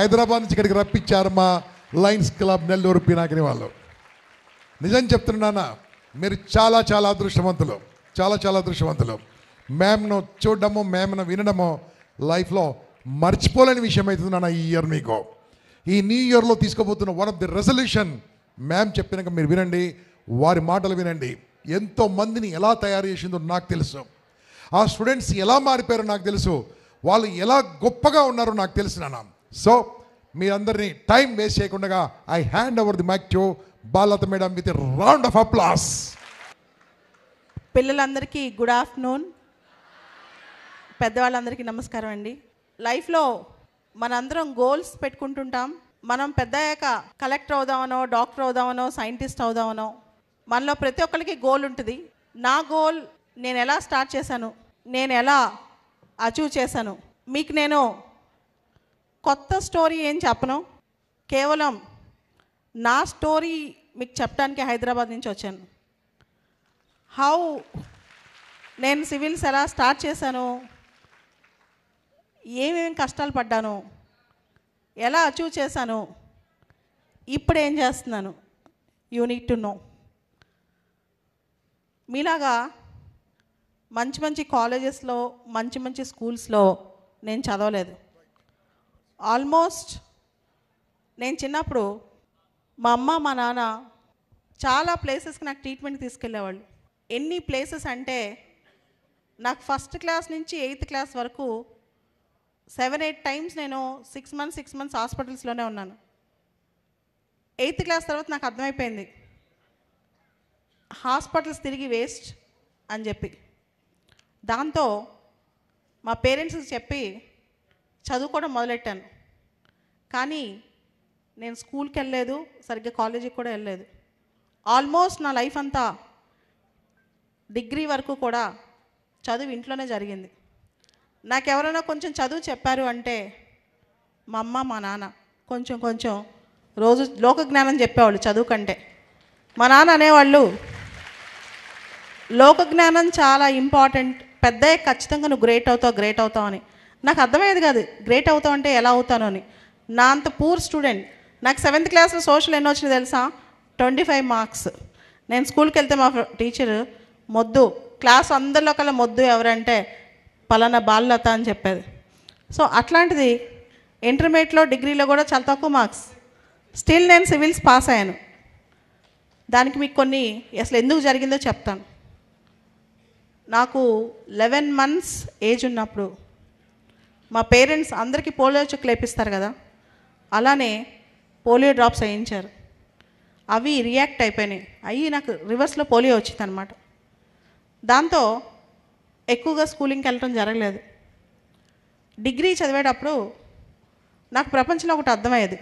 హైదరాబాద్ నుంచి ఇక్కడికి రప్పించారు మా లయన్స్ క్లబ్ నెల్లూరు పినాకిని వాళ్ళు నిజం చెప్తున్నానా మీరు చాలా చాలా అదృష్టవంతులు చాలా చాలా అదృష్టవంతులు మ్యామ్ను చూడడము మ్యామ్ను వినడము లైఫ్లో మర్చిపోలేని విషయం అవుతుంది నాన్న ఈ ఇయర్ మీకు ఈ న్యూ ఇయర్లో తీసుకోబోతున్న one of the resolution ma'am చెప్పినాక మీరు వినండి వారి మాటలు వినండి ఎంతో మందిని ఎలా తయారు చేసిందో నాకు తెలుసు ఆ స్టూడెంట్స్ ఎలా మారిపోయారో నాకు తెలుసు వాళ్ళు ఎలా గొప్పగా ఉన్నారో నాకు తెలుసు నాన్న సో అందరినీ టైం వేస్ట్ చేయకుండా I hand over the mic to Balatha madam with round of applause పిల్లలందరికీ గుడ్ ఆఫ్టర్నూన్ పెద్దవాళ్ళందరికీ నమస్కారం అండి లైఫ్లో మనందరం గోల్స్ పెట్టుకుంటుంటాం మనం పెద్ద అయ్యాక కలెక్టర్ అవుదామనో డాక్టర్ అవుదామనో సైంటిస్ట్ అవుదామనో మనలో ప్రతి ఒక్కరికి గోల్ ఉంటుంది నా గోల్ నేను ఎలా స్టార్ట్ చేశాను నేను ఎలా అచీవ్ చేశాను మీకు నేను కొత్త స్టోరీ ఏం చెప్పను కేవలం నా స్టోరీ మీకు చెప్పడానికి హైదరాబాద్ నుంచి వచ్చాను హౌ నేను సివిల్స్ ఎలా స్టార్ట్ చేశాను ఏమేమి కష్టాలు పడ్డాను ఎలా అచీవ్ చేశాను ఇప్పుడు ఏం చేస్తున్నాను యూనిట్ టు నో మీలాగా మంచి మంచి కాలేజెస్లో మంచి మంచి స్కూల్స్లో నేను చదవలేదు ఆల్మోస్ట్ నేను చిన్నప్పుడు మా అమ్మ మా నాన్న చాలా ప్లేసెస్కి నాకు ట్రీట్మెంట్ తీసుకెళ్ళేవాళ్ళు ఎన్ని ప్లేసెస్ అంటే నాకు ఫస్ట్ క్లాస్ నుంచి ఎయిత్ క్లాస్ వరకు సెవెన్ ఎయిట్ టైమ్స్ నేను సిక్స్ మంత్స్ సిక్స్ మంత్స్ హాస్పిటల్స్లోనే ఉన్నాను ఎయిత్ క్లాస్ తర్వాత నాకు అర్థమైపోయింది హాస్పిటల్స్ తిరిగి వేస్ట్ అని చెప్పి దాంతో మా పేరెంట్స్కి చెప్పి చదువుకోవడం మొదలెట్టాను కానీ నేను స్కూల్కి వెళ్ళలేదు సరిగ్గా కాలేజీకి కూడా వెళ్ళలేదు ఆల్మోస్ట్ నా లైఫ్ అంతా డిగ్రీ వరకు కూడా చదువు ఇంట్లోనే జరిగింది నాకు ఎవరైనా కొంచెం చదువు చెప్పారు అంటే మా అమ్మ మా నాన్న కొంచెం కొంచెం రోజు లోక జ్ఞానం చెప్పేవాళ్ళు చదువు కంటే మా నాన్న అనేవాళ్ళు లోక జ్ఞానం చాలా ఇంపార్టెంట్ పెద్ద ఖచ్చితంగా నువ్వు గ్రేట్ అవుతావు గ్రేట్ అవుతావు అని నాకు అర్థమయ్యేది కాదు గ్రేట్ అవుతావు అంటే ఎలా అవుతాను అని నా అంత పూర్ స్టూడెంట్ నాకు సెవెంత్ క్లాస్లో సోషల్ ఎన్ని వచ్చినాయి తెలుసా ట్వంటీ ఫైవ్ మార్క్స్ నేను స్కూల్కి వెళ్తే మా టీచర్ మొద్దు క్లాస్ అందరిలో కల్లా మొద్దు ఎవరంటే పలానా బాలలత అని చెప్పేది సో అట్లాంటిది ఇంటర్మీడియట్లో డిగ్రీలో కూడా చాలా తక్కువ మార్క్స్ స్టిల్ నేను సివిల్స్ పాస్ అయ్యాను దానికి మీకు కొన్ని అసలు ఎందుకు జరిగిందో చెప్తాను నాకు లెవెన్ మంత్స్ ఏజ్ ఉన్నప్పుడు మా పేరెంట్స్ అందరికీ పోలియో చుక్కలు వేపిస్తారు కదా అలానే పోలియో డ్రాప్స్ వేయించారు అవి రియాక్ట్ అయిపోయినాయి అవి నాకు రివర్స్లో పోలియో వచ్చిందనమాట దాంతో ఎక్కువగా స్కూలింగ్కి వెళ్ళటం జరగలేదు డిగ్రీ చదివేటప్పుడు నాకు ప్రపంచంలో ఒకటి అర్థమయ్యేది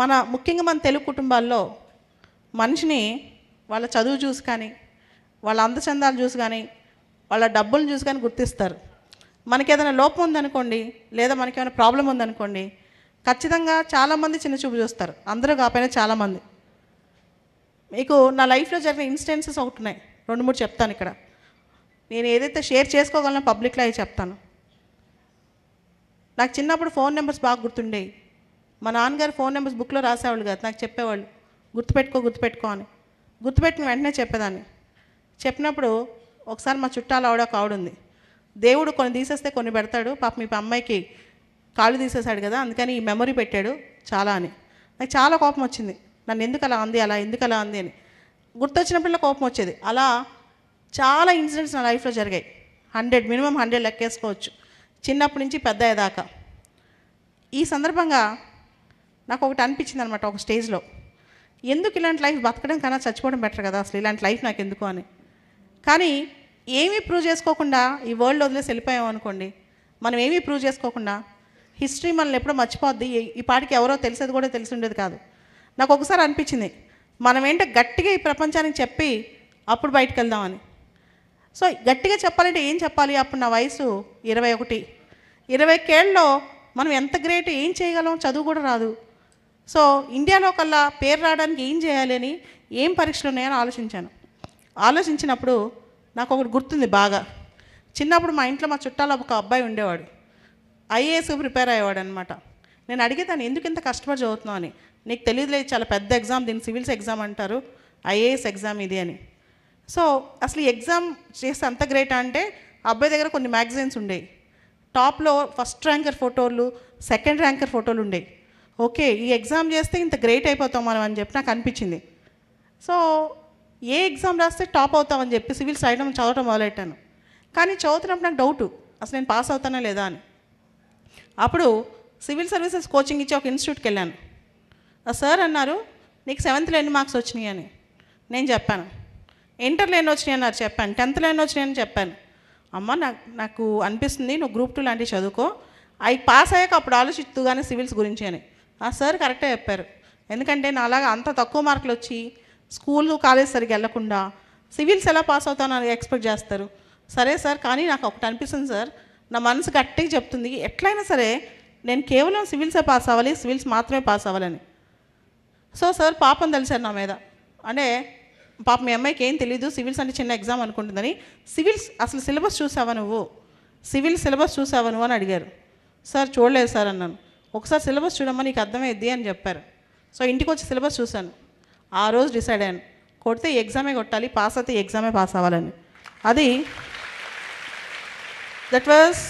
మన ముఖ్యంగా మన తెలుగు కుటుంబాల్లో మనిషిని వాళ్ళ చదువు చూసి కానీ వాళ్ళ అందచందాలు చూసి కానీ వాళ్ళ డబ్బులను చూసి కానీ గుర్తిస్తారు మనకి ఏదైనా లోపం ఉందనుకోండి లేదా మనకి ఏమైనా ప్రాబ్లం ఉందనుకోండి ఖచ్చితంగా చాలామంది చిన్న చూపు చూస్తారు అందరూ కాకపోయినా చాలామంది మీకు నా లైఫ్లో జరిగిన ఇన్సిడెన్సెస్ ఒకటి ఉన్నాయి రెండు మూడు చెప్తాను ఇక్కడ నేను ఏదైతే షేర్ చేసుకోగలను పబ్లిక్లో అవి చెప్తాను నాకు చిన్నప్పుడు ఫోన్ నెంబర్స్ బాగా గుర్తుండేవి మా నాన్నగారు ఫోన్ నెంబర్స్ బుక్లో రాసేవాళ్ళు కదా నాకు చెప్పేవాళ్ళు గుర్తుపెట్టుకో గుర్తుపెట్టుకో అని గుర్తుపెట్టిన వెంటనే చెప్పేదాన్ని చెప్పినప్పుడు ఒకసారి మా చుట్టాలు ఆవిడ ఒక ఆవిడ ఉంది దేవుడు కొన్ని తీసేస్తే కొన్ని పెడతాడు పాప మీ అమ్మాయికి కాళ్ళు తీసేశాడు కదా అందుకని ఈ మెమరీ పెట్టాడు చాలా అని నాకు చాలా కోపం వచ్చింది నన్ను ఎందుకు అలా అంది అలా ఎందుకు అలా అంది అని గుర్తొచ్చినప్పుడు కోపం వచ్చేది అలా చాలా ఇన్సిడెంట్స్ నా లైఫ్లో జరిగాయి హండ్రెడ్ మినిమం హండ్రెడ్ లెక్కేసుకోవచ్చు చిన్నప్పటి నుంచి పెద్ద అయ్యేదాకా ఈ సందర్భంగా నాకు ఒకటి అనిపించింది అనమాట ఒక స్టేజ్లో ఎందుకు ఇలాంటి లైఫ్ బతకడం కన్నా చచ్చిపోవడం బెటర్ కదా అసలు ఇలాంటి లైఫ్ నాకు ఎందుకు అని కానీ ఏమీ ప్రూవ్ చేసుకోకుండా ఈ వరల్డ్ వదిలేసి వెళ్ళిపోయాం అనుకోండి మనం ఏమీ ప్రూవ్ చేసుకోకుండా హిస్టరీ మనల్ని ఎప్పుడో మర్చిపోద్ది ఈ పాటికి ఎవరో తెలిసేది కూడా తెలిసి ఉండేది కాదు నాకు ఒకసారి అనిపించింది మనం ఏంటో గట్టిగా ఈ ప్రపంచానికి చెప్పి అప్పుడు బయటకు వెళ్దామని సో గట్టిగా చెప్పాలంటే ఏం చెప్పాలి అప్పుడు నా వయసు ఇరవై ఒకటి ఇరవై కేళ్ళలో మనం ఎంత గ్రేట్ ఏం చేయగలం చదువు కూడా రాదు సో ఇండియాలో కల్లా పేరు రావడానికి ఏం చేయాలి అని ఏం పరీక్షలు ఉన్నాయని ఆలోచించాను ఆలోచించినప్పుడు నాకు ఒకటి గుర్తుంది బాగా చిన్నప్పుడు మా ఇంట్లో మా చుట్టాల ఒక అబ్బాయి ఉండేవాడు ఐఏఎస్ ప్రిపేర్ అయ్యేవాడు అనమాట నేను అడిగేదాన్ని ఎందుకు ఇంత కష్టపడి చదువుతున్నావు అని నీకు తెలియదులే చాలా పెద్ద ఎగ్జామ్ దీన్ని సివిల్స్ ఎగ్జామ్ అంటారు ఐఏఎస్ ఎగ్జామ్ ఇది అని సో అసలు ఈ ఎగ్జామ్ చేస్తే అంత గ్రేట్ అంటే అబ్బాయి దగ్గర కొన్ని మ్యాగజైన్స్ ఉండేవి టాప్లో ఫస్ట్ ర్యాంకర్ ఫోటోలు సెకండ్ ర్యాంకర్ ఫోటోలు ఉండేవి ఓకే ఈ ఎగ్జామ్ చేస్తే ఇంత గ్రేట్ అయిపోతాం మనం అని చెప్పి నాకు అనిపించింది సో ఏ ఎగ్జామ్ రాస్తే టాప్ అవుతామని చెప్పి సివిల్స్ రాయడం చదవటం మొదలెట్టాను కానీ చదువుతున్నప్పుడు నాకు డౌటు అసలు నేను పాస్ అవుతానా లేదా అని అప్పుడు సివిల్ సర్వీసెస్ కోచింగ్ ఇచ్చి ఒక ఇన్స్టిట్యూట్కి వెళ్ళాను ఆ సార్ అన్నారు నీకు సెవెంత్లో ఎన్ని మార్క్స్ వచ్చినాయి అని నేను చెప్పాను ఇంటర్లో ఎన్ని వచ్చినాయి అన్నారు చెప్పాను టెన్త్లో ఎన్ని వచ్చినాయని చెప్పాను అమ్మ నాకు నాకు అనిపిస్తుంది నువ్వు గ్రూప్ టూ లాంటివి చదువుకో అవి పాస్ అయ్యాక అప్పుడు ఆలోచిస్తూ కానీ సివిల్స్ గురించి అని ఆ సార్ కరెక్టే చెప్పారు ఎందుకంటే నా నాలాగా అంత తక్కువ మార్కులు వచ్చి స్కూల్ కాలేజ్ సరిగ్గా వెళ్లకుండా సివిల్స్ ఎలా పాస్ అవుతానని ఎక్స్పెక్ట్ చేస్తారు సరే సార్ కానీ నాకు ఒకటి అనిపిస్తుంది సార్ నా మనసు గట్టిగా చెప్తుంది ఎట్లయినా సరే నేను కేవలం సివిల్సే పాస్ అవ్వాలి సివిల్స్ మాత్రమే పాస్ అవ్వాలని సో సార్ పాపం తెలిసారు నా మీద అంటే పాప మీ అమ్మాయికి ఏం తెలియదు సివిల్స్ అంటే చిన్న ఎగ్జామ్ అనుకుంటుందని సివిల్స్ అసలు సిలబస్ చూసావా నువ్వు సివిల్ సిలబస్ చూసావా నువ్వు అని అడిగారు సార్ చూడలేదు సార్ అన్నాను ఒకసారి సిలబస్ చూడమని నీకు అర్థమైద్ది అని చెప్పారు సో ఇంటికి వచ్చి సిలబస్ చూశాను ఆ రోజు డిసైడ్ అయ్యాను కొడితే ఎగ్జామే కొట్టాలి పాస్ అయితే ఎగ్జామే పాస్ అవ్వాలని అది దట్ వాజ్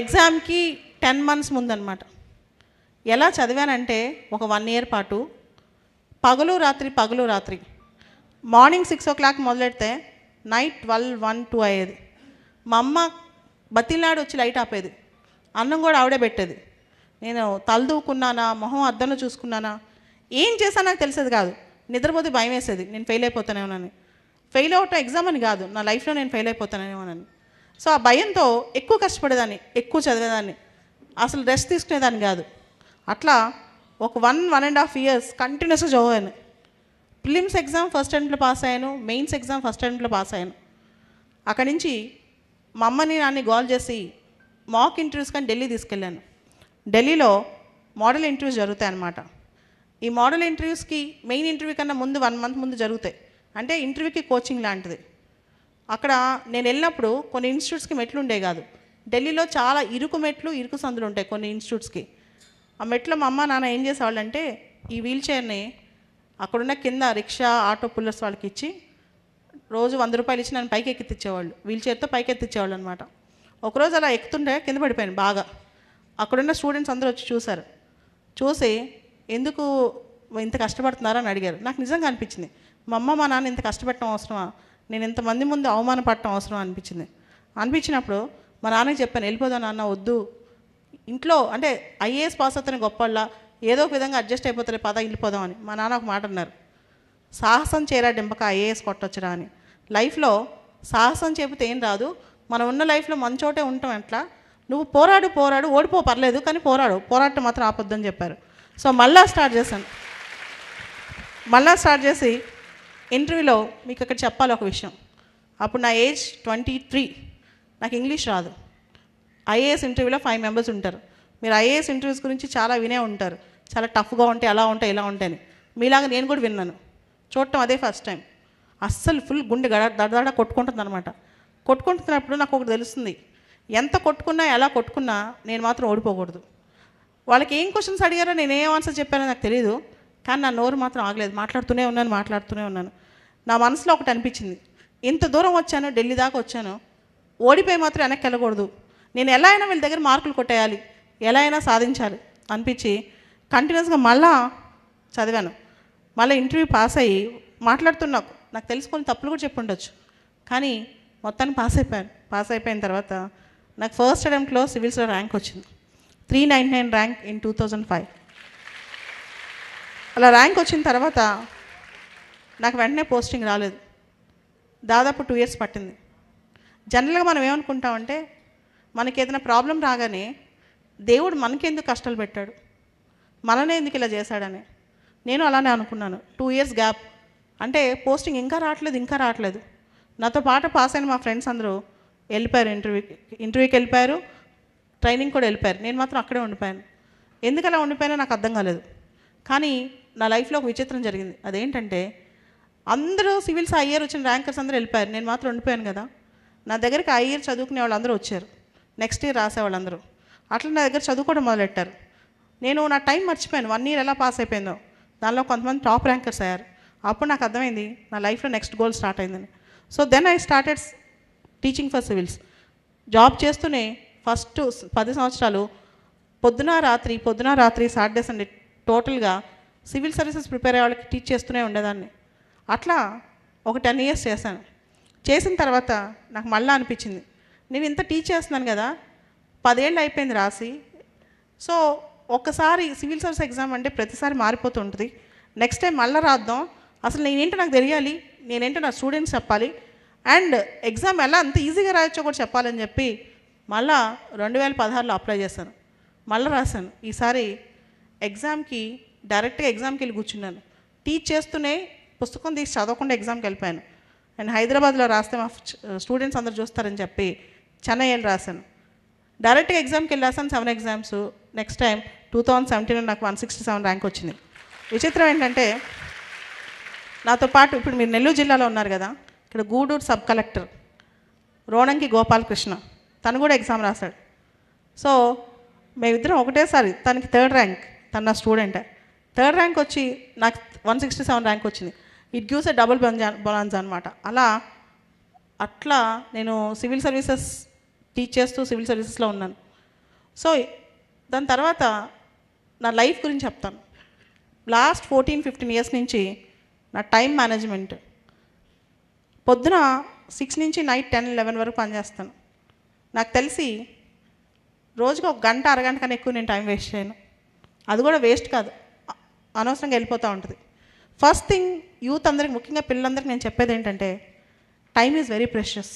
ఎగ్జామ్కి టెన్ మంత్స్ ముందనమాట ఎలా చదివానంటే ఒక వన్ ఇయర్ పాటు పగలు రాత్రి పగలు రాత్రి మార్నింగ్ సిక్స్ ఓ క్లాక్ మొదలెడితే నైట్ ట్వెల్వ్ వన్ టూ అయ్యేది మా అమ్మ బతిలాడు వచ్చి లైట్ ఆపేది అన్నం కూడా ఆవిడే పెట్టేది నేను తలదూకున్నానా మొహం అద్దంలో చూసుకున్నానా ఏం చేసా నాకు తెలిసేది కాదు నిద్రపోతే భయం వేసేది నేను ఫెయిల్ అయిపోతానేమోనని ఫెయిల్ అవటం ఎగ్జామ్ అని కాదు నా లైఫ్లో నేను ఫెయిల్ అయిపోతానేమోనని సో ఆ భయంతో ఎక్కువ కష్టపడేదాన్ని ఎక్కువ చదివేదాన్ని అసలు రెస్ట్ తీసుకునేదాన్ని కాదు అట్లా ఒక one one and half years కంటిన్యూస్గా చదివాను ప్రిలిమ్స్ ఎగ్జామ్ ఫస్ట్ అటెంప్ట్లో పాస్ అయ్యాను మెయిన్స్ ఎగ్జామ్ ఫస్ట్ అటెంప్ట్లో పాస్ అయ్యాను అక్కడి నుంచి మా అమ్మని నాన్ని గోల్ చేసి మాక్ ఇంటర్వ్యూస్ కానీ ఢిల్లీ తీసుకెళ్ళాను ఢిల్లీలో మోడల్ ఇంటర్వ్యూస్ జరుగుతాయి అన్నమాట ఈ మోడల్ ఇంటర్వ్యూస్కి మెయిన్ ఇంటర్వ్యూ కన్నా ముందు వన్ మంత్ ముందు జరుగుతాయి అంటే ఇంటర్వ్యూకి కోచింగ్ లాంటిది అక్కడ నేను వెళ్ళినప్పుడు కొన్ని ఇన్స్టిట్యూట్స్కి మెట్లు ఉండే కాదు ఢిల్లీలో చాలా ఇరుకు మెట్లు ఇరుకు సందులు ఉంటాయి కొన్ని ఇన్స్టిట్యూట్స్కి ఆ మెట్లో మా అమ్మ నాన్న ఏం చేసేవాళ్ళంటే ఈ వీల్ చైర్ని అక్కడున్న కింద రిక్షా ఆటో పుల్లర్స్ వాళ్ళకి ఇచ్చి రోజు వంద రూపాయలు ఇచ్చి నన్ను పైకి ఎక్కిత్తిచ్చేవాళ్ళు వీల్ చైర్తో పైకి ఎత్తిచ్చేవాళ్ళు అనమాట ఒకరోజు అలా ఎక్కుతుంటే కింద పడిపోయాను బాగా అక్కడున్న స్టూడెంట్స్ అందరూ వచ్చి చూశారు చూసి ఎందుకు ఇంత కష్టపడుతున్నారా అని అడిగారు నాకు నిజంగా అనిపించింది మా అమ్మ మా నాన్న ఇంత కష్టపెట్టడం అవసరమా నేను ఇంతమంది ముందు అవమానపడటం అవసరం అనిపించింది అనిపించినప్పుడు మా నాన్నకి చెప్పాను వెళ్ళిపోదా నాన్న వద్దు ఇంట్లో అంటే ఐఏఎస్ పాస్ అవుతున్న గొప్పళ్ళ ఏదో ఒక విధంగా అడ్జస్ట్ అయిపోతారు పద వెళ్ళిపోదాం అని మా నాన్న ఒక మాట అన్నారు సాహసం చేరా డింపక ఐఏఎస్ కొట్టొచ్చరా అని లైఫ్లో సాహసం చేపితే ఏం రాదు మనం ఉన్న లైఫ్లో మంచోటే ఉంటాం ఎట్లా నువ్వు పోరాడు పోరాడు ఓడిపో పర్లేదు కానీ పోరాడు పోరాటం మాత్రం ఆపొద్దని చెప్పారు సో మళ్ళా స్టార్ట్ చేశాను మళ్ళా స్టార్ట్ చేసి ఇంటర్వ్యూలో మీకు అక్కడ చెప్పాలి ఒక విషయం అప్పుడు నా ఏజ్ ట్వంటీ త్రీ నాకు ఇంగ్లీష్ రాదు ఐఏఎస్ ఇంటర్వ్యూలో ఫైవ్ మెంబర్స్ ఉంటారు మీరు ఐఏఎస్ ఇంటర్వ్యూస్ గురించి చాలా వినే ఉంటారు చాలా టఫ్గా ఉంటాయి అలా ఉంటాయి ఇలా ఉంటాయని మీలాగా నేను కూడా విన్నాను చూడటం అదే ఫస్ట్ టైం అస్సలు ఫుల్ గుండె గడ దడదడ కొట్టుకుంటుంది అనమాట కొట్టుకుంటున్నప్పుడు నాకు ఒకటి తెలుస్తుంది ఎంత కొట్టుకున్నా ఎలా కొట్టుకున్నా నేను మాత్రం ఓడిపోకూడదు వాళ్ళకి ఏం క్వశ్చన్స్ అడిగారో నేను ఏం ఆన్సర్ చెప్పానో నాకు తెలియదు కానీ నా నోరు మాత్రం ఆగలేదు మాట్లాడుతూనే ఉన్నాను మాట్లాడుతూనే ఉన్నాను నా మనసులో ఒకటి అనిపించింది ఇంత దూరం వచ్చాను ఢిల్లీ దాకా వచ్చాను ఓడిపోయి మాత్రం వెనక్కి వెళ్ళకూడదు నేను ఎలా అయినా వీళ్ళ దగ్గర మార్కులు కొట్టేయాలి ఎలా అయినా సాధించాలి అనిపించి కంటిన్యూస్గా మళ్ళా చదివాను మళ్ళీ ఇంటర్వ్యూ పాస్ అయ్యి మాట్లాడుతున్నాకు నాకు తెలుసుకొని తప్పులు కూడా చెప్పి ఉండొచ్చు కానీ మొత్తాన్ని పాస్ అయిపోయాను పాస్ అయిపోయిన తర్వాత నాకు ఫస్ట్ అటెంప్ట్లో సివిల్స్లో ర్యాంక్ వచ్చింది three nine nine rank in two thousand five అలా ర్యాంక్ వచ్చిన తర్వాత నాకు వెంటనే పోస్టింగ్ రాలేదు దాదాపు టూ ఇయర్స్ పట్టింది జనరల్గా మనం ఏమనుకుంటామంటే మనకి ఏదైనా ప్రాబ్లం రాగానే దేవుడు మనకెందుకు కష్టాలు పెట్టాడు మననే ఎందుకు ఇలా చేశాడని నేను అలానే అనుకున్నాను టూ ఇయర్స్ గ్యాప్ అంటే పోస్టింగ్ ఇంకా రావట్లేదు ఇంకా రావట్లేదు నాతో పాటు పాస్ అయిన మా ఫ్రెండ్స్ అందరూ వెళ్ళిపోయారు ఇంటర్వ్యూకి ఇంటర్వ్యూకి వెళ్ళిపోయారు ట్రైనింగ్ కూడా వెళ్ళిపోయారు నేను మాత్రం అక్కడే ఉండిపోయాను ఎందుకు అలా ఉండిపోయానో నాకు అర్థం కాలేదు కానీ నా లైఫ్లో ఒక విచిత్రం జరిగింది అదేంటంటే అందరూ సివిల్స్ ఐఏర్ వచ్చిన ర్యాంకర్స్ అందరూ వెళ్ళిపోయారు నేను మాత్రం ఉండిపోయాను కదా నా దగ్గరికి ఐఏర్ చదువుకునే వాళ్ళు అందరూ వచ్చారు నెక్స్ట్ ఇయర్ రాసేవాళ్ళందరూ అట్లా నా దగ్గర చదువుకోవడం మొదలెట్టారు నేను నా టైం మర్చిపోయాను వన్ ఇయర్ ఎలా పాస్ అయిపోయిందో దానిలో కొంతమంది టాప్ ర్యాంకర్స్ అయ్యారు అప్పుడు నాకు అర్థమైంది నా లైఫ్లో నెక్స్ట్ గోల్ స్టార్ట్ అయిందని so then I started teaching for civils job చేస్తూనే ఫస్ట్ పది సంవత్సరాలు పొద్దున రాత్రి పొద్దున రాత్రి సాటర్డే సండే టోటల్గా సివిల్ సర్వీసెస్ ప్రిపేర్ అయ్యే వాళ్ళకి టీచ్ చేస్తూనే ఉండేదాన్ని అట్లా ఒక టెన్ ఇయర్స్ చేశాను చేసిన తర్వాత నాకు మళ్ళీ అనిపించింది నేను ఇంత టీచ్ చేస్తున్నాను కదా పదేళ్ళు అయిపోయింది రాసి సో ఒక్కసారి సివిల్ సర్వీస్ ఎగ్జామ్ అంటే ప్రతిసారి మారిపోతూ ఉంటుంది నెక్స్ట్ టైం మళ్ళీ రాద్దాం అసలు నేనేంటో నాకు తెలియాలి నేనేంటో నా స్టూడెంట్స్ చెప్పాలి అండ్ ఎగ్జామ్ ఎలా అంత ఈజీగా రాయొచ్చో కూడా చెప్పాలని చెప్పి మళ్ళా రెండు వేల పదహారులో అప్లై చేశాను మళ్ళీ రాశాను ఈసారి ఎగ్జామ్కి డైరెక్ట్గా ఎగ్జామ్కి వెళ్ళి కూర్చున్నాను టీచ్ చేస్తూనే పుస్తకం తీసి చదవకుండా ఎగ్జామ్కి వెళ్ళిపోయాను నేను హైదరాబాద్లో రాస్తే మా స్టూడెంట్స్ అందరు చూస్తారని చెప్పి చెన్నై వెళ్ళి రాశాను డైరెక్ట్గా ఎగ్జామ్కి వెళ్ళి రాశాను seven exams next time two thousand సెవెంటీన్లో నాకు వన్ సిక్స్టీ సెవెన్ ర్యాంక్ వచ్చింది విచిత్రం ఏంటంటే నాతో పాటు ఇప్పుడు మీరు నెల్లూరు జిల్లాలో ఉన్నారు కదా ఇక్కడ గూడూరు సబ్ కలెక్టర్ రోణంకి గోపాలకృష్ణ తను కూడా ఎగ్జామ్ రాశాడు సో మేమిద్దరం ఒకటేసారి తనకి థర్డ్ ర్యాంక్ తన నా స్టూడెంట్ థర్డ్ ర్యాంక్ వచ్చి నాకు వన్ సిక్స్టీ సెవెన్ ర్యాంక్ వచ్చింది it gives a double balance అనమాట అలా అట్లా నేను సివిల్ సర్వీసెస్ టీచ్ చేస్తూ సివిల్ సర్వీసెస్లో ఉన్నాను సో దాని తర్వాత నా లైఫ్ గురించి చెప్తాను లాస్ట్ ఫోర్టీన్ ఫిఫ్టీన్ ఇయర్స్ నుంచి నా టైం మేనేజ్మెంట్ పొద్దున సిక్స్ నుంచి నైట్ టెన్ లెవెన్ వరకు పనిచేస్తాను నాకు తెలిసి రోజుకి ఒక గంట అరగంట కన్నా ఎక్కువ నేను టైం వేస్ట్ చేయను అది కూడా వేస్ట్ కాదు అనవసరంగా వెళ్ళిపోతూ ఉంటుంది ఫస్ట్ థింగ్ యూత్ అందరికి ముఖ్యంగా పిల్లలందరికీ నేను చెప్పేది ఏంటంటే టైం ఈజ్ వెరీ ప్రెషియస్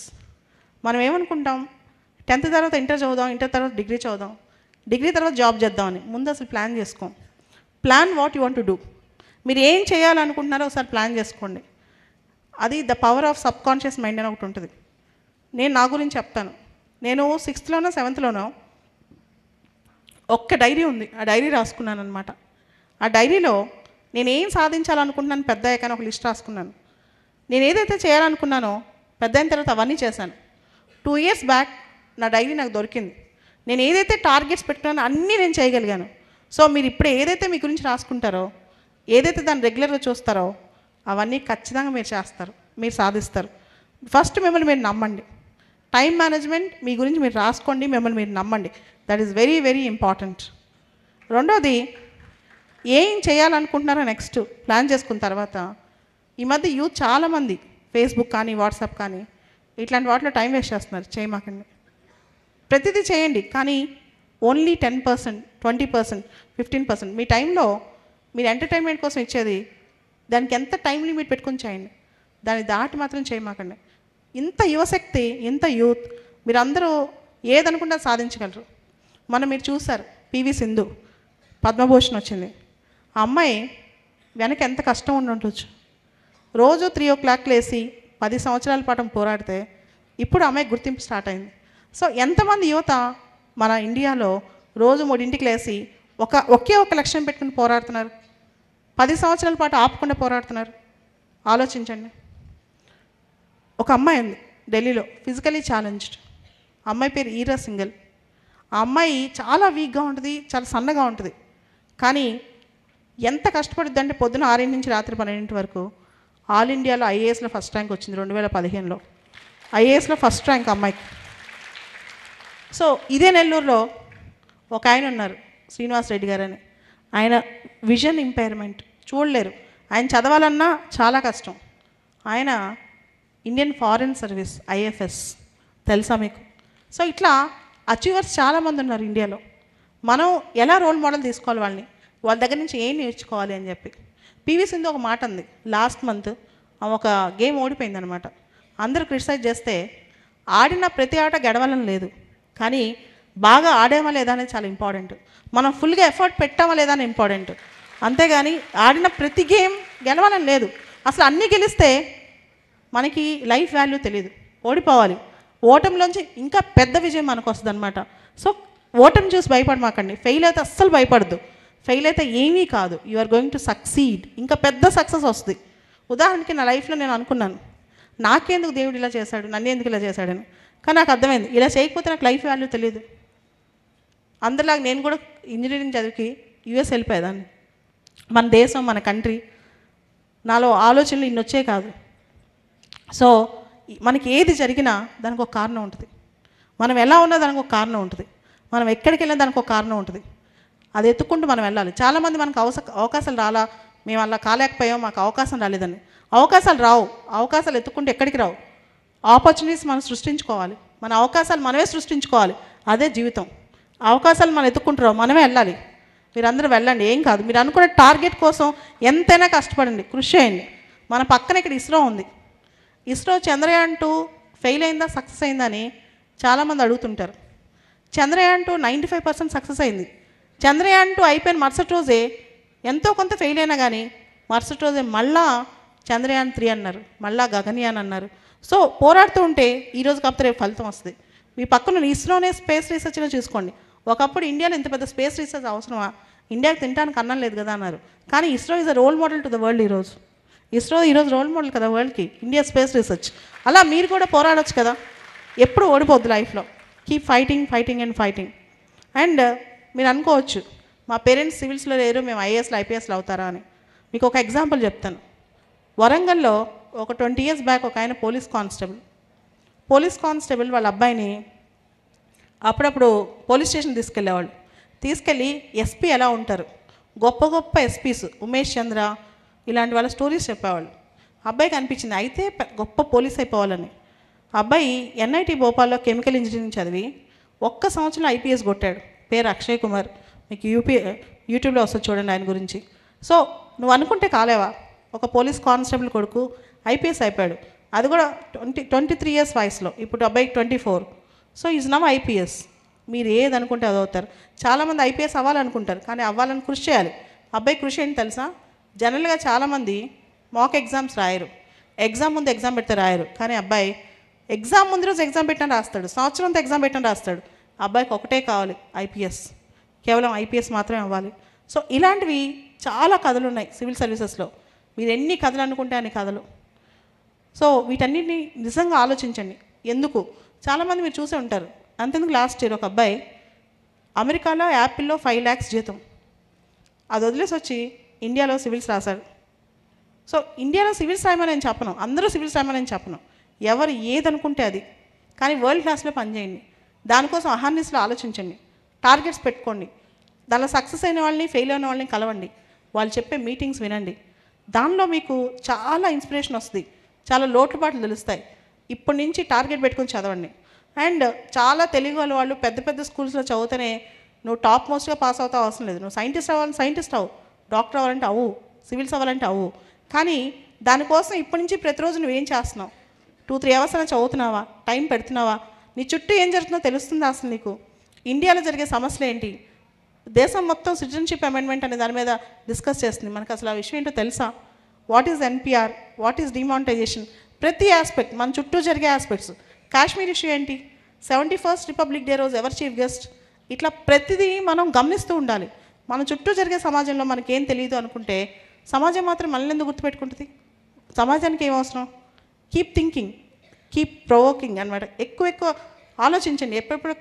మనం ఏమనుకుంటాం టెన్త్ తర్వాత ఇంటర్ చదువుదాం ఇంటర్ తర్వాత డిగ్రీ చదువుదాం డిగ్రీ తర్వాత జాబ్ చేద్దామని ముందు అసలు ప్లాన్ చేసుకోం plan what you want to do మీరు ఏం చేయాలనుకుంటున్నారో ఒకసారి ప్లాన్ చేసుకోండి అది the power of subconscious mind అని ఒకటి ఉంటుంది నేను నా గురించి చెప్తాను నేను సిక్స్త్లోనో సెవెంత్లోనో ఒక్క డైరీ ఉంది ఆ డైరీ రాసుకున్నాను అనమాట ఆ డైరీలో నేనేం సాధించాలనుకుంటున్నాను పెద్ద అయ్యాకని ఒక లిస్ట్ రాసుకున్నాను నేను ఏదైతే చేయాలనుకున్నానో పెద్ద అయిన తర్వాత అవన్నీ చేశాను టూ ఇయర్స్ బ్యాక్ నా డైరీ నాకు దొరికింది నేను ఏదైతే టార్గెట్స్ పెట్టుకున్నానో అన్నీ నేను చేయగలిగాను సో మీరు ఇప్పుడు ఏదైతే మీ గురించి రాసుకుంటారో ఏదైతే దాన్ని రెగ్యులర్గా చూస్తారో అవన్నీ ఖచ్చితంగా మీరు చేస్తారు మీరు సాధిస్తారు ఫస్ట్ మిమ్మల్ని మీరు నమ్మండి టైం మేనేజ్మెంట్ మీ గురించి మీరు రాసుకోండి మిమ్మల్ని మీరు నమ్మండి that is very very important రెండోది ఏం చేయాలనుకుంటున్నారో నెక్స్ట్ ప్లాన్ చేసుకున్న తర్వాత ఈ మధ్య యూత్ చాలామంది ఫేస్బుక్ కానీ వాట్సాప్ కానీ ఇట్లాంటి వాటిలో టైం వేస్ట్ చేస్తున్నారు చేయమాకండి ప్రతిదీ చేయండి కానీ only ten percent twenty percent fifteen percent మీ టైంలో మీరు ఎంటర్టైన్మెంట్ కోసం ఇచ్చేది దానికి ఎంత టైం లిమిట్ పెట్టుకొని చేయండి దాన్ని దాటి మాత్రం చేయమాకండి ఇంత యువశక్తి ఇంత యూత్ మీరందరూ ఏదనుకుంటే సాధించగలరు మనం మీరు చూసారు పివి సింధు పద్మభూషణ్ వచ్చింది ఆ అమ్మాయి వెనక ఎంత కష్టం ఉండి ఉండొచ్చు రోజు త్రీ ఓ క్లాక్ లేసి పది సంవత్సరాల పాటు పోరాడితే ఇప్పుడు అమ్మాయి గుర్తింపు స్టార్ట్ అయింది సో ఎంతమంది యువత మన ఇండియాలో రోజు మూడింటికి లేసి ఒక ఒకే ఒక లక్ష్యం పెట్టుకుని పోరాడుతున్నారు పది సంవత్సరాల పాటు ఆపకుండా పోరాడుతున్నారు ఆలోచించండి ఒక అమ్మాయి ఉంది ఢిల్లీలో ఫిజికలీ ఛాలెంజ్డ్ అమ్మాయి పేరు ఈరా సింగల్ ఆ అమ్మాయి చాలా వీక్గా ఉంటుంది చాలా సన్నగా ఉంటుంది కానీ ఎంత కష్టపడుద్ది పొద్దున ఆరింటి నుంచి రాత్రి పన్నెండింటి వరకు ఆల్ ఇండియాలో ఐఏఎస్లో ఫస్ట్ ర్యాంక్ వచ్చింది రెండు వేల పదిహేనులో ఐఏఎస్లో ఫస్ట్ ర్యాంక్ అమ్మాయికి సో ఇదే నెల్లూరులో ఒక ఆయన ఉన్నారు శ్రీనివాస్ రెడ్డి గారు అని ఆయన విజన్ ఇంపైర్మెంట్ చూడలేరు ఆయన చదవాలన్నా చాలా కష్టం ఆయన ఇండియన్ ఫారెన్ సర్వీస్ ఐఎఫ్ఎస్ తెలుసా మీకు సో ఇట్లా అచీవర్స్ చాలామంది ఉన్నారు ఇండియాలో మనం ఎలా రోల్ మోడల్ తీసుకోవాలి వాళ్ళని వాళ్ళ దగ్గర నుంచి ఏం నేర్చుకోవాలి అని చెప్పి పీవీ సింధు ఒక మాట ఉంది లాస్ట్ మంత్ ఒక గేమ్ ఓడిపోయిందనమాట అందరూ క్రిటిసైజ్ చేస్తే ఆడిన ప్రతి ఆట గడవలం లేదు కానీ బాగా ఆడామా లేదా అనేది చాలా ఇంపార్టెంట్ మనం ఫుల్గా ఎఫర్ట్ పెట్టామా లేదా అని ఇంపార్టెంట్ అంతేగాని ఆడిన ప్రతి గేమ్ గెలవాలని లేదు అసలు అన్నీ గెలిస్తే మనకి లైఫ్ వాల్యూ తెలియదు ఓడిపోవాలి ఓటంలోంచి ఇంకా పెద్ద విజయం మనకు వస్తుంది అనమాట సో ఓటం చూసి భయపడమాకండి ఫెయిల్ అయితే అస్సలు భయపడద్దు ఫెయిల్ అయితే ఏమీ కాదు you are going to succeed ఇంకా పెద్ద సక్సెస్ వస్తుంది ఉదాహరణకి నా లైఫ్లో నేను అనుకున్నాను నాకెందుకు దేవుడు ఇలా చేశాడు నన్ను ఎందుకు ఇలా చేశాడని కానీ నాకు అర్థమైంది ఇలా చేయకపోతే నాకు లైఫ్ వాల్యూ తెలియదు అందరిలాగా నేను కూడా ఇంజనీరింగ్ చదివికి యూఎస్ వెళ్ళిపోయేదాన్ని మన దేశం మన కంట్రీ నాలో ఆలోచనలు ఇన్ని వచ్చే కాదు సో మనకి ఏది జరిగినా దానికి ఒక కారణం ఉంటుంది మనం ఎలా ఉన్నా దానికి ఒక కారణం ఉంటుంది మనం ఎక్కడికి వెళ్ళినా దానికి ఒక కారణం ఉంటుంది అది ఎత్తుక్కుంటూ మనం వెళ్ళాలి చాలామంది మనకు అవస అవకాశాలు రాలా మేము అలా కాలేకపోయాం మాకు అవకాశం రాలేదని అవకాశాలు రావు అవకాశాలు ఎత్తుక్కుంటే ఎక్కడికి రావు ఆపర్చునిటీస్ మనం సృష్టించుకోవాలి మన అవకాశాలు మనమే సృష్టించుకోవాలి అదే జీవితం అవకాశాలు మనం ఎత్తుక్కుంటున్నాం మనమే వెళ్ళాలి మీరందరూ వెళ్ళండి ఏం కాదు మీరు అనుకునే టార్గెట్ కోసం ఎంతైనా కష్టపడండి కృషి చేయండి మన పక్కన ఇక్కడ ఇస్రో ఉంది ఇస్రో చంద్రయాన్ టూ ఫెయిల్ అయిందా సక్సెస్ అయిందా అని చాలామంది అడుగుతుంటారు Chandrayaan two ninety five percent success అయింది చంద్రయాన్ టూ అయిపోయిన మరుసటి రోజే ఎంతో కొంత ఫెయిల్ అయినా కానీ మరుసటి రోజే మళ్ళా చంద్రయాన్ త్రీ అన్నారు మళ్ళా గగన్యాన్ అన్నారు సో పోరాడుతూ ఉంటే రోజు కాకపోతే రేపు ఫలితం వస్తుంది మీ పక్కన ఇస్రోనే స్పేస్ రీసెర్చ్లో చూసుకోండి ఒకప్పుడు ఇండియాలో ఇంత పెద్ద స్పేస్ రీసెర్చ్ అవసరమా ఇండియాకి తినడానికి అన్నం లేదు కదా అన్నారు కానీ ISRO is a role model to the world ఈరోజు ఇస్రో ఈరోజు రోల్ మోడల్ కదా వరల్డ్కి ఇండియా స్పేస్ రీసెర్చ్ అలా మీరు కూడా పోరాడొచ్చు కదా ఎప్పుడు ఓడిపోద్దు లైఫ్లో keep fighting fighting and fighting and మీరు అనుకోవచ్చు మా పేరెంట్స్ సివిల్స్లో లేరు మేము ఐఏఎస్లు ఐపీఎస్లు అవుతారా అని మీకు ఒక ఎగ్జాంపుల్ చెప్తాను వరంగల్లో ఒక ట్వంటీ ఇయర్స్ బ్యాక్ ఒక ఆయన పోలీస్ కానిస్టేబుల్ పోలీస్ కానిస్టేబుల్ వాళ్ళ అబ్బాయిని అప్పుడప్పుడు పోలీస్ స్టేషన్ తీసుకెళ్లేవాళ్ళు తీసుకెళ్ళి ఎస్పీ ఎలా ఉంటారు గొప్ప గొప్ప ఎస్పీస్ ఉమేష్ చంద్ర ఇలాంటి వాళ్ళ స్టోరీస్ చెప్పేవాళ్ళు అబ్బాయికి అనిపించింది అయితే గొప్ప పోలీస్ అయిపోవాలని అబ్బాయి ఎన్ఐటి భోపాల్లో కెమికల్ ఇంజనీరింగ్ చదివి ఒక్క సంవత్సరం ఐపీఎస్ కొట్టాడు పేరు అక్షయ్ కుమార్ మీకు యూపీ యూట్యూబ్లో వస్తుంది చూడండి ఆయన గురించి సో నువ్వు అనుకుంటే కాలేవా ఒక పోలీస్ కానిస్టేబుల్ కొడుకు ఐపీఎస్ అయిపోయాడు అది కూడా ట్వంటీ ట్వంటీ త్రీ ఇయర్స్ వయసులో ఇప్పుడు అబ్బాయి twenty four so is now IPS మీరు ఏది అనుకుంటే అది అవుతారు చాలామంది ఐపీఎస్ అవ్వాలనుకుంటారు కానీ అవ్వాలని కృషి చేయాలి అబ్బాయి కృషి ఏంటి తెలుసా జనరల్గా చాలామంది మాక్ ఎగ్జామ్స్ రాయరు ఎగ్జామ్ ముందు ఎగ్జామ్ పెడితే రాయరు కానీ అబ్బాయి ఎగ్జామ్ ముందు రోజు ఎగ్జామ్ పెట్టడం రాస్తాడు అంతా ఎగ్జామ్ పెట్టడం రాస్తాడు అబ్బాయికి ఒకటే కావాలి ఐపీఎస్ కేవలం ఐపీఎస్ మాత్రమే అవ్వాలి సో ఇలాంటివి చాలా కథలు ఉన్నాయి సివిల్ సర్వీసెస్లో మీరు ఎన్ని కథలు అనుకుంటే అన్ని కథలు సో వీటన్నిటిని నిజంగా ఆలోచించండి ఎందుకు చాలామంది మీరు చూసే ఉంటారు అంతెందుకు లాస్ట్ ఇయర్ ఒక అబ్బాయి అమెరికాలో యాపిల్లో ఫైవ్ ల్యాక్స్ జీతం అది వదిలేసి వచ్చి ఇండియాలో సివిల్స్ రాశారు సో ఇండియాలో సివిల్స్ రాయమని నేను చెప్పను అందరూ సివిల్స్ రాయమని నేను చెప్పను ఎవరు ఏదనుకుంటే అది కానీ వరల్డ్ క్లాస్లో పనిచేయండి దానికోసం అహార్నెస్లో ఆలోచించండి టార్గెట్స్ పెట్టుకోండి దానిలో సక్సెస్ అయిన వాళ్ళని ఫెయిల్ అయిన వాళ్ళని కలవండి వాళ్ళు చెప్పే మీటింగ్స్ వినండి దానిలో మీకు చాలా ఇన్స్పిరేషన్ వస్తుంది చాలా లోటుపాట్లు తెలుస్తాయి ఇప్పటి నుంచి టార్గెట్ పెట్టుకుని చదవండి అండ్ చాలా తెలుగు వాళ్ళు వాళ్ళు పెద్ద పెద్ద స్కూల్స్లో చదివితేనే నువ్వు టాప్ మోస్ట్గా పాస్ అవుతావు అవసరం లేదు నువ్వు సైంటిస్ట్ అవ్వాలి సైంటిస్ట్ అవ్వు డాక్టర్ అవ్వాలంటే అవు సివిల్స్ అవ్వాలంటే అవు కానీ దానికోసం ఇప్పటి నుంచి ప్రతిరోజు నువ్వేం చేస్తున్నావు టూ త్రీ అవర్స్ అయినా చదువుతున్నావా టైం పెడుతున్నావా నీ చుట్టూ ఏం జరుగుతుందో తెలుస్తుంది అసలు నీకు ఇండియాలో జరిగే సమస్యలు ఏంటి దేశం మొత్తం సిటిజన్షిప్ అమెండ్మెంట్ అనే దాని మీద డిస్కస్ చేస్తుంది మనకు అసలు ఆ విషయం ఏంటో తెలుసా what is NPR what is demonetisation ప్రతి ఆస్పెక్ట్ మన చుట్టూ జరిగే ఆస్పెక్ట్స్ కాశ్మీర్ ఇష్యూ ఏంటి సెవెంటీ ఫస్ట్ రిపబ్లిక్ డే రోజు ఎవరు చీఫ్ గెస్ట్ ఇట్లా ప్రతిదీ మనం గమనిస్తూ ఉండాలి మన చుట్టూ జరిగే సమాజంలో మనకేం తెలియదు అనుకుంటే సమాజం మాత్రం మనల్ని ఎందుకు గుర్తుపెట్టుకుంటుంది సమాజానికి ఏం అవసరం కీప్ థింకింగ్ కీప్ ప్రొవోకింగ్ అనమాట ఎక్కువ ఎక్కువ ఆలోచించండి ఎప్పుడెప్పుడు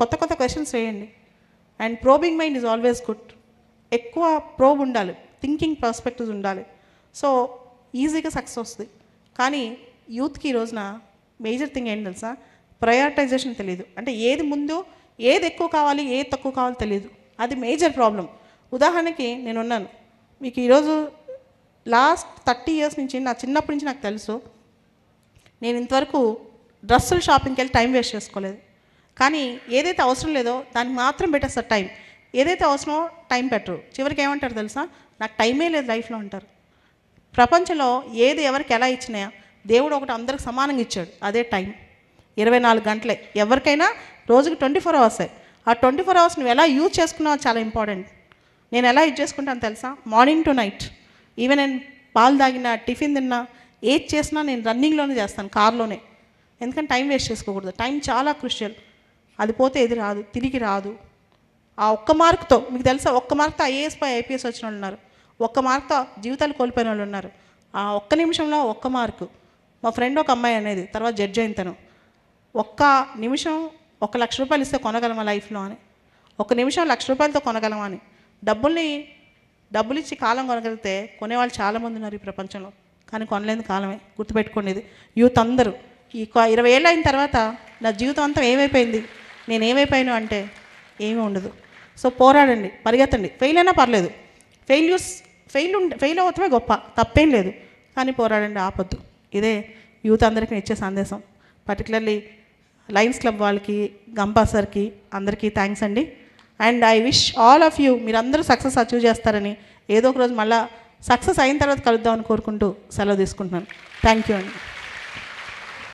కొత్త కొత్త క్వశ్చన్స్ వేయండి and probing mind is always good ఎక్కువ ప్రోబ్ ఉండాలి థింకింగ్ పర్స్పెక్టివ్స్ ఉండాలి సో ఈజీగా సక్సెస్ వస్తుంది కానీ యూత్కి ఈ రోజున మేజర్ థింగ్ ఏంటి తెలుసా ప్రయారిటైజేషన్ తెలియదు అంటే ఏది ముందు ఏది ఎక్కువ కావాలి ఏది తక్కువ కావాలో తెలియదు అది మేజర్ ప్రాబ్లం ఉదాహరణకి నేనున్నాను మీకు ఈరోజు లాస్ట్ థర్టీ ఇయర్స్ నుంచి నా చిన్నప్పటి నుంచి నాకు తెలుసు నేను ఇంతవరకు డ్రెస్సులు షాపింగ్కి వెళ్ళి టైం వేస్ట్ చేసుకోలేదు కానీ ఏదైతే అవసరం లేదో దానికి మాత్రం పెట్టేస్తారు టైం ఏదైతే అవసరమో టైం పెట్టరు చివరికి ఏమంటారు తెలుసా నాకు టైమే లేదు లైఫ్లో అంటారు ప్రపంచంలో ఏది ఎవరికి ఎలా ఇచ్చినాయా దేవుడు ఒకటి అందరికి సమానంగా ఇచ్చాడు అదే టైం ఇరవై నాలుగు గంటలే ఎవరికైనా రోజుకి ట్వంటీ ఫోర్ అవర్సే ఆ ట్వంటీ ఫోర్ అవర్స్ నువ్వు ఎలా యూజ్ చేసుకున్నావు చాలా ఇంపార్టెంట్ నేను ఎలా యూజ్ చేసుకుంటాను తెలుసా మార్నింగ్ టు నైట్ ఈవెన్ నేను పాలు తాగినా టిఫిన్ తిన్నా ఏది చేసినా నేను రన్నింగ్లోనే చేస్తాను కార్లోనే ఎందుకంటే టైం వేస్ట్ చేసుకోకూడదు టైం చాలా క్రిషియల్ అది పోతే ఏది రాదు తిరిగి రాదు ఆ ఒక్క మార్క్తో మీకు తెలుసా ఒక్క మార్క్తో ఐఏఎస్ పై ఐపీఎస్ వచ్చిన వాళ్ళు ఉన్నారు ఒక్క మార్క్తో జీవితాలు కోల్పోయిన వాళ్ళు ఉన్నారు ఆ ఒక్క నిమిషంలో ఒక్క మార్కు మా ఫ్రెండ్ ఒక అమ్మాయి అనేది తర్వాత జడ్జ్ అయిన తను ఒక్క నిమిషం ఒక లక్ష రూపాయలు ఇస్తే కొనగలమా లైఫ్లో అని ఒక నిమిషం లక్ష రూపాయలతో కొనగలమా అని డబ్బుల్ని డబ్బులు ఇచ్చి కాలం కొనగలిగితే కొనేవాళ్ళు చాలామంది ఉన్నారు ఈ ప్రపంచంలో కానీ కొనలేని కాలమే గుర్తుపెట్టుకునేది యూత్ అందరూ ఈ ఇరవై ఏళ్ళు అయిన తర్వాత నా జీవితం అంతా ఏమైపోయింది నేను ఏమైపోయాను అంటే ఏమీ ఉండదు సో పోరాడండి పరిగెత్తండి ఫెయిల్ అయినా పర్లేదు ఫెయిల్యూర్స్ ఫెయిల్ ఉండే ఫెయిల్ అవుతామే గొప్ప తప్పేం లేదు కానీ పోరాడండి ఆపొద్దు ఇదే యూత్ అందరికీ ఇచ్చే సందేశం పర్టికులర్లీ లయన్స్ క్లబ్ వాళ్ళకి గంపా సార్కి అందరికీ థ్యాంక్స్ అండి and I wish all of you మీరందరూ సక్సెస్ అచీవ్ చేస్తారని ఏదో ఒక రోజు మళ్ళీ సక్సెస్ అయిన తర్వాత కలుద్దామని కోరుకుంటూ సెలవు తీసుకుంటున్నాను థ్యాంక్ యూ అండి